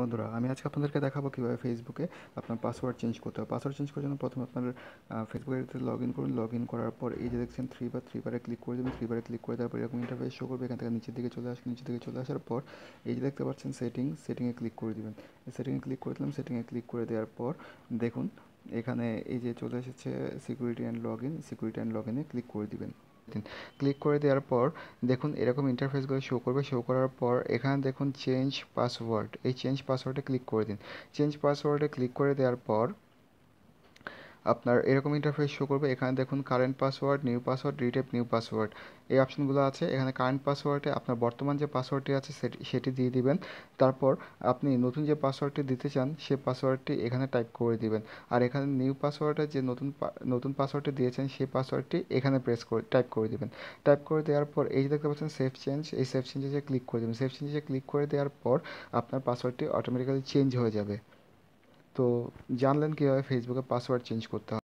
বন্ধুরা আমি আজকে আপনাদেরকে দেখাবো কীভাবে ফেসবুকে আপনার পাসওয়ার্ড চেঞ্জ করতে হবে পাসওয়ার্ড চেঞ্জ করার জন্য প্রথমে আপনার ফেসবুকে লগ ইন করুন লগ ইন করার পর এই যে দেখছেন থ্রি বা থ্রি বারে ক্লিক করে দেবেন থ্রি বারে ক্লিক করে তারপর এরকম ইন্টারফেস শো করবে এখান থেকে নিচের দিকে চলে আসবে নিচের দিকে চলে আসার পর এই যে দেখতে পাচ্ছেন সেটিং সেটিংয়ে ক্লিক করে দেবেন সেটিংয়ে ক্লিক করে দিলাম সেটিংয়ে ক্লিক করে দেওয়ার পর দেখুন এখানে এই যে চলে এসেছে security and log in security and log ইনে ক্লিক করে দিবেন দিন ক্লিক করে দেওয়ার পর দেখুন এরকম ইন্টারফেসগুলো শো করবে শো করার পর এখানে দেখুন চেঞ্জ পাসওয়ার্ড এই চেঞ্জ পাসওয়ার্ডে ক্লিক করে দিন চেঞ্জ পাসওয়ার্ডে ক্লিক করে দেওয়ার পর আপনার এরকম ইন্টারফেস শো করবে এখানে দেখুন current password new password retype new password এই অপশনগুলো আছে এখানে কারেন্ট পাসওয়ার্ডে আপনার বর্তমান যে পাসওয়ার্ডটি আছে সেটি দিয়ে দিবেন তারপর আপনি নতুন যে পাসওয়ার্ডটি দিতে চান সে পাসওয়ার্ডটি এখানে টাইপ করে দিবেন আর এখানে নিউ পাসওয়ার্ডে যে নতুন নতুন পাসওয়ার্ডটি দিয়েছেন সেই পাসওয়ার্ডটি এখানে প্রেস করে টাইপ করে দিবেন টাইপ করে দেওয়ার পর এই যে দেখতে পাচ্ছেন সেফ চেঞ্জ এই সেফ চেঞ্জে ক্লিক করে দেবেন সেফ চেঞ্জে ক্লিক করে দেওয়ার পর আপনার পাসওয়ার্ডটি অটোমেটিক্যালি চেঞ্জ হয়ে যাবে তো জানলেন কীভাবে ফেসবুকে পাসওয়ার্ড চেঞ্জ করতে হয়